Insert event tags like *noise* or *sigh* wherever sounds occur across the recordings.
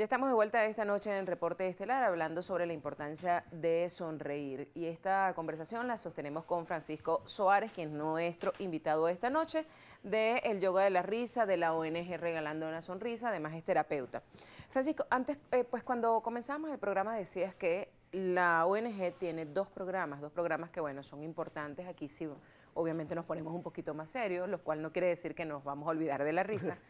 Ya estamos de vuelta esta noche en Reporte Estelar hablando sobre la importancia de sonreír y esta conversación la sostenemos con Francisco Soares, quien es nuestro invitado esta noche de El Yoga de la Risa de la ONG Regalando una Sonrisa, además es terapeuta. Francisco, antes, eh, pues cuando comenzamos el programa decías que la ONG tiene dos programas, dos programas que, bueno, son importantes. Aquí sí, obviamente nos ponemos un poquito más serios, lo cual no quiere decir que nos vamos a olvidar de la risa. *laughs*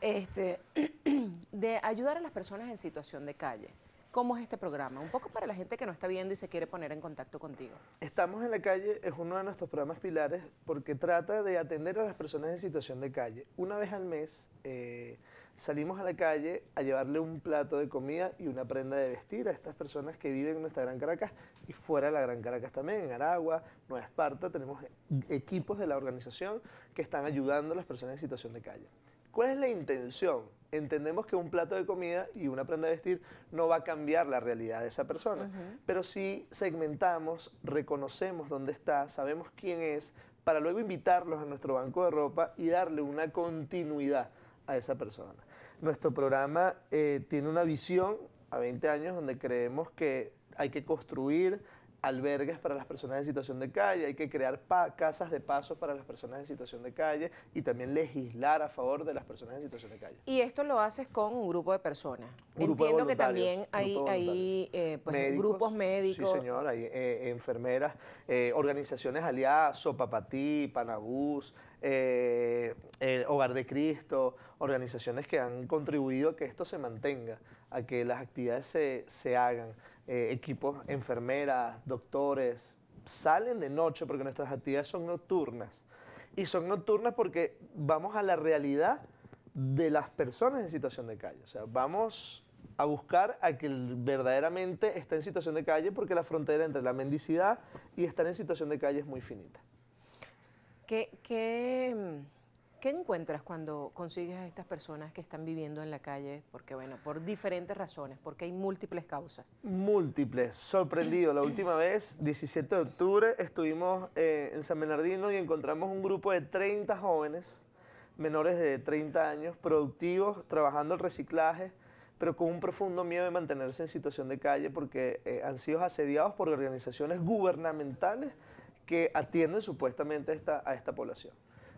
Este, *clears throat* de ayudar a las personas en situación de calle. ¿Cómo es este programa? Un poco para la gente que no está viendo y se quiere poner en contacto contigo. Estamos en la calle es uno de nuestros programas pilares porque trata de atender a las personas en situación de calle. Una vez al mes eh, salimos a la calle a llevarle un plato de comida y una prenda de vestir a estas personas que viven en nuestra Gran Caracas y fuera de la Gran Caracas también, en Aragua, Nueva Esparta. Tenemos equipos de la organización que están ayudando a las personas en situación de calle. ¿Cuál es la intención? entendemos que un plato de comida y una prenda de vestir no va a cambiar la realidad de esa persona. Pero si segmentamos, reconocemos dónde está, sabemos quién es, para luego invitarlos a nuestro banco de ropa y darle una continuidad a esa persona. Nuestro programa eh, tiene una visión a 20 años donde creemos que hay que construir albergues para las personas en situación de calle, hay que crear casas de paso para las personas en situación de calle y también legislar a favor de las personas en situación de calle. Y esto lo haces con un grupo de personas. Entiendo que también hay, eh, pues, grupos médicos. Sí, señor, hay eh, enfermeras, eh, organizaciones aliadas, Sopapatí, Panagús eh, el Hogar de Cristo, organizaciones que han contribuido a que esto se mantenga, a que las actividades se, hagan. Eh, equipos, enfermeras, doctores, salen de noche porque nuestras actividades son nocturnas. Y son nocturnas porque vamos a la realidad de las personas en situación de calle. O sea, vamos a buscar a que verdaderamente está en situación de calle porque la frontera entre la mendicidad y estar en situación de calle es muy finita. ¿Qué, mm, qué, encuentras cuando consigues a estas personas que están viviendo en la calle? Porque, bueno, por diferentes razones, porque hay múltiples causas. Múltiples, sorprendido. La última vez, 17 de octubre, estuvimos eh, en San Bernardino y encontramos un grupo de 30 jóvenes menores de 30 años, productivos, trabajando el reciclaje, pero con un profundo miedo de mantenerse en situación de calle porque eh, han sido asediados por organizaciones gubernamentales que atienden supuestamente esta, a esta población.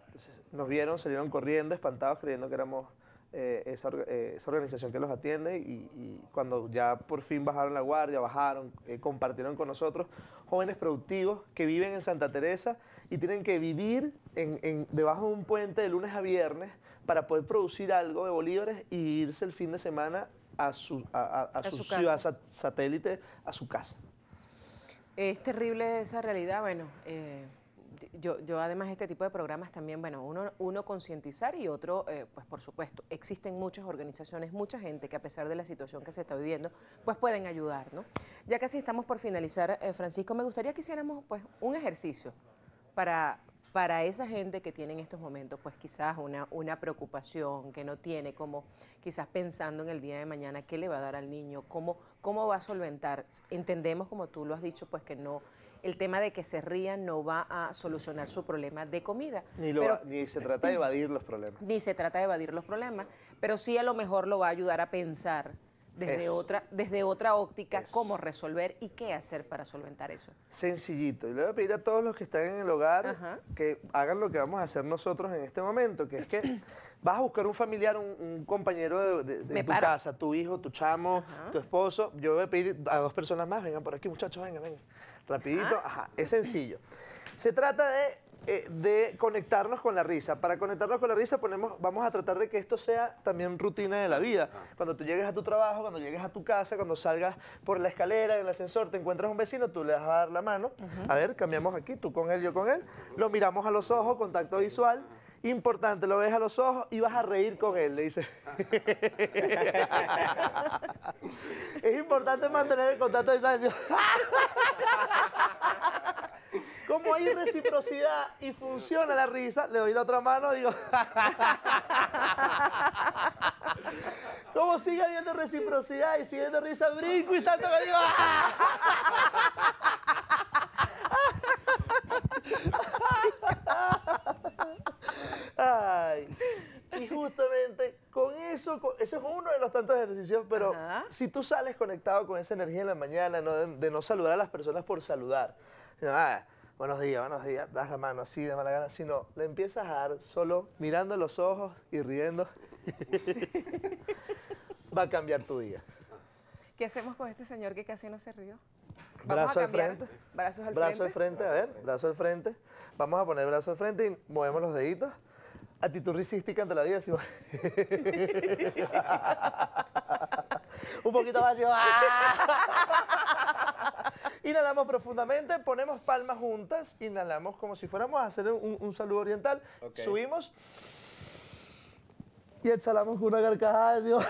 Entonces nos vieron, salieron corriendo, espantados, creyendo que éramos eh, eh, esa, organización que los atiende y, cuando ya por fin bajaron la guardia, bajaron, eh, compartieron con nosotros jóvenes productivos que viven en Santa Teresa y tienen que vivir en, debajo de un puente de lunes a viernes para poder producir algo de bolívares y irse el fin de semana a a, su ciudad satélite, a su casa. Es terrible esa realidad, bueno. Eh, yo, además este tipo de programas también, bueno, uno, uno concientizar y otro, eh, pues por supuesto, existen muchas organizaciones, mucha gente que a pesar de la situación que se está viviendo, pues pueden ayudar, ¿no? Ya casi estamos por finalizar, eh, Francisco, me gustaría que hiciéramos pues un ejercicio para para esa gente que tiene en estos momentos pues quizás una, una preocupación, que no tiene como quizás pensando en el día de mañana qué le va a dar al niño, cómo, cómo va a solventar. Entendemos, como tú lo has dicho, pues que no, el tema de que se ría no va a solucionar su problema de comida. Ni, ni se trata de evadir los problemas. *clears throat* Ni se trata de evadir los problemas, pero sí a lo mejor lo va a ayudar a pensar desde otra, desde otra óptica cómo resolver y qué hacer para solventar eso. Sencillito. Y le voy a pedir a todos los que están en el hogar que hagan lo que vamos a hacer nosotros en este momento, que es que *clears throat* vas a buscar un familiar, un, compañero de, tu casa, tu hijo, tu chamo, tu esposo. Yo voy a pedir a dos personas más, vengan por aquí, muchachos, vengan, vengan. Rapidito, ah. Ajá. es sencillo. Se trata de eh, de conectarnos con la risa. Para conectarnos con la risa ponemos, vamos a tratar de que esto sea también rutina de la vida. Ah. Cuando tú llegues a tu trabajo, cuando llegues a tu casa, cuando salgas por la escalera, en el ascensor, te encuentras un vecino, tú le vas a dar la mano. A ver, cambiamos aquí, tú con él, yo con él. Lo miramos a los ojos, contacto visual importante, lo ves a los ojos y vas a reír con él, le dice. *laughs* es importante mantener el contacto de como hay reciprocidad y funciona la risa, le doy la otra mano y digo... *laughs* Como sigue habiendo reciprocidad y sigue habiendo risa, brinco y salto me digo... *laughs* Ay. Y justamente con eso, ese eso es uno de los tantos ejercicios, pero si tú sales conectado con esa energía en la mañana, de, no saludar a las personas por saludar, ah, buenos días, buenos días, das la mano así de mala gana, no, le empiezas a dar solo mirando los ojos y riendo. *laughs* Va a cambiar tu día. ¿Qué hacemos con este señor que casi no se rió? Brazo al frente. Brazos al frente. Brazos al frente, a ver, Brazos al frente. Vamos a poner brazos al frente y movemos los deditos. Actitud risística ante la vida, *laughs* Un poquito más Inhalamos profundamente, ponemos palmas juntas, inhalamos como si fuéramos a hacer un, saludo oriental. Subimos y exhalamos con una carcajada. dios.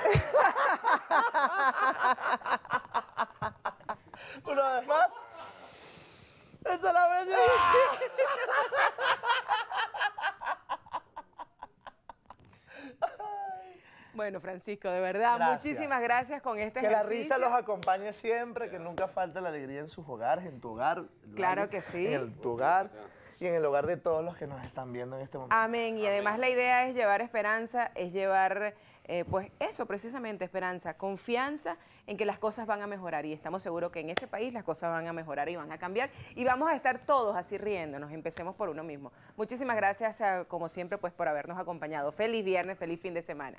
*laughs* una vez más. Exhalamos. *laughs* Bueno, Francisco, de verdad, muchísimas gracias con este que Que la risa los acompañe siempre, que nunca falte la alegría en sus hogares, en tu hogar. Claro que sí. En el, tu hogar y en el hogar de todos los que nos están viendo en este momento. Amén. Y además la idea es llevar esperanza, es llevar, eh, pues eso precisamente, esperanza, confianza en que las cosas van a mejorar. Y estamos seguros que en este país las cosas van a mejorar y van a cambiar. Y vamos a estar todos así riéndonos. Empecemos por uno mismo. Muchísimas gracias, eh, como siempre, pues por habernos acompañado. Feliz viernes, feliz fin de semana.